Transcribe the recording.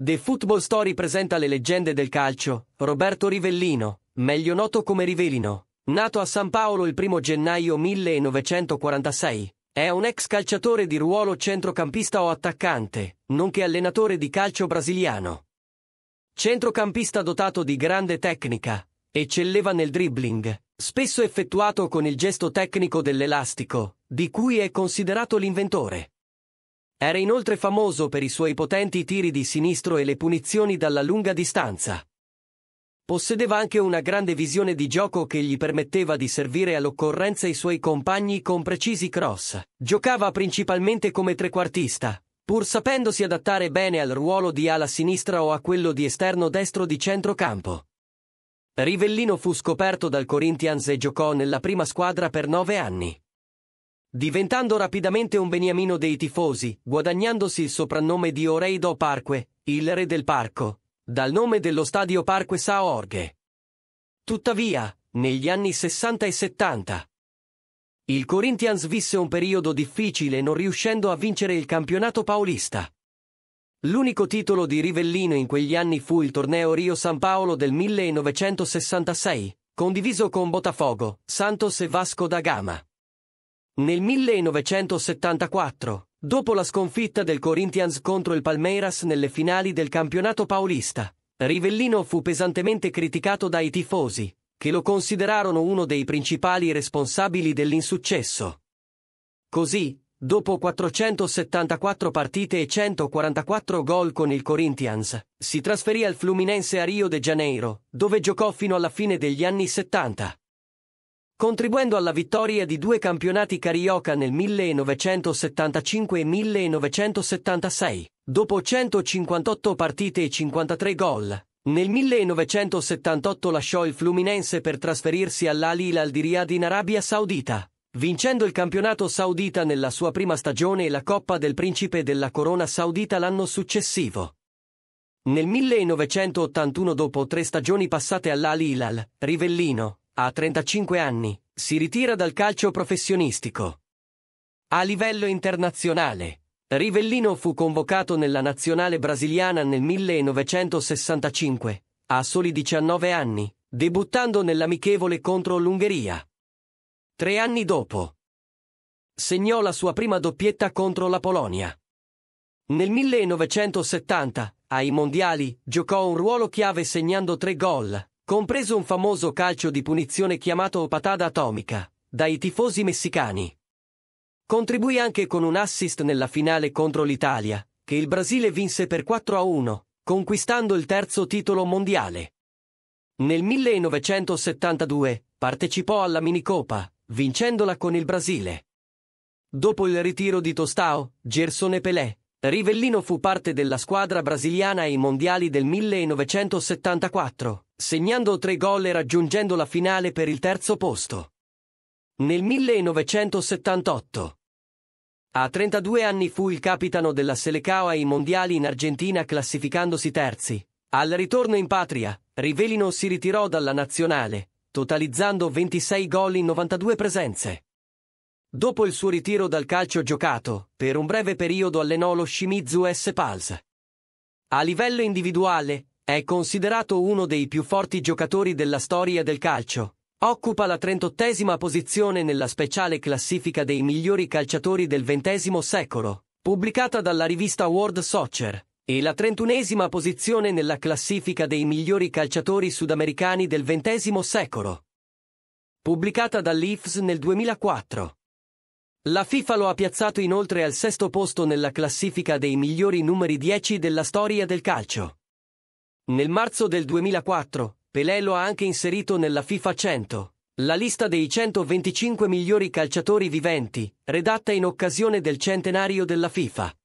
The Football Story presenta le leggende del calcio. Roberto Rivellino, meglio noto come Rivelino, nato a San Paolo il 1 gennaio 1946, è un ex calciatore di ruolo centrocampista o attaccante, nonché allenatore di calcio brasiliano. Centrocampista dotato di grande tecnica, eccelleva nel dribbling, spesso effettuato con il gesto tecnico dell'elastico, di cui è considerato l'inventore. Era inoltre famoso per i suoi potenti tiri di sinistro e le punizioni dalla lunga distanza. Possedeva anche una grande visione di gioco che gli permetteva di servire all'occorrenza i suoi compagni con precisi cross. Giocava principalmente come trequartista, pur sapendosi adattare bene al ruolo di ala sinistra o a quello di esterno destro di centrocampo. Rivellino fu scoperto dal Corinthians e giocò nella prima squadra per nove anni. Diventando rapidamente un beniamino dei tifosi, guadagnandosi il soprannome di Oreido Parque, il re del parco, dal nome dello stadio Parque Saorghe. Tuttavia, negli anni 60 e 70, il Corinthians visse un periodo difficile non riuscendo a vincere il campionato paulista. L'unico titolo di Rivellino in quegli anni fu il torneo Rio San Paolo del 1966, condiviso con Botafogo, Santos e Vasco da Gama. Nel 1974, dopo la sconfitta del Corinthians contro il Palmeiras nelle finali del campionato paulista, Rivellino fu pesantemente criticato dai tifosi, che lo considerarono uno dei principali responsabili dell'insuccesso. Così, dopo 474 partite e 144 gol con il Corinthians, si trasferì al Fluminense a Rio de Janeiro, dove giocò fino alla fine degli anni 70 contribuendo alla vittoria di due campionati carioca nel 1975 e 1976, dopo 158 partite e 53 gol. Nel 1978 lasciò il Fluminense per trasferirsi all'Ali Hilal di Riyadh in Arabia Saudita, vincendo il campionato saudita nella sua prima stagione e la Coppa del Principe della Corona Saudita l'anno successivo. Nel 1981 dopo tre stagioni passate all'Ali Hilal, Rivellino, a 35 anni, si ritira dal calcio professionistico. A livello internazionale, Rivellino fu convocato nella nazionale brasiliana nel 1965, a soli 19 anni, debuttando nell'amichevole contro l'Ungheria. Tre anni dopo, segnò la sua prima doppietta contro la Polonia. Nel 1970, ai mondiali, giocò un ruolo chiave segnando tre gol, compreso un famoso calcio di punizione chiamato patada atomica, dai tifosi messicani. Contribuì anche con un assist nella finale contro l'Italia, che il Brasile vinse per 4 a 1, conquistando il terzo titolo mondiale. Nel 1972 partecipò alla Minicopa, vincendola con il Brasile. Dopo il ritiro di Tostao, Gersone Pelé, Rivellino fu parte della squadra brasiliana ai mondiali del 1974, segnando tre gol e raggiungendo la finale per il terzo posto. Nel 1978. A 32 anni fu il capitano della Selecao ai mondiali in Argentina classificandosi terzi. Al ritorno in patria, Rivellino si ritirò dalla nazionale, totalizzando 26 gol in 92 presenze. Dopo il suo ritiro dal calcio giocato, per un breve periodo allenò lo Shimizu S. Pals. A livello individuale, è considerato uno dei più forti giocatori della storia del calcio. Occupa la trentottesima posizione nella speciale classifica dei migliori calciatori del XX secolo, pubblicata dalla rivista World Soccer, e la trentunesima posizione nella classifica dei migliori calciatori sudamericani del XX secolo, pubblicata dall'IFS nel 2004. La FIFA lo ha piazzato inoltre al sesto posto nella classifica dei migliori numeri 10 della storia del calcio. Nel marzo del 2004, Pelé lo ha anche inserito nella FIFA 100, la lista dei 125 migliori calciatori viventi, redatta in occasione del centenario della FIFA.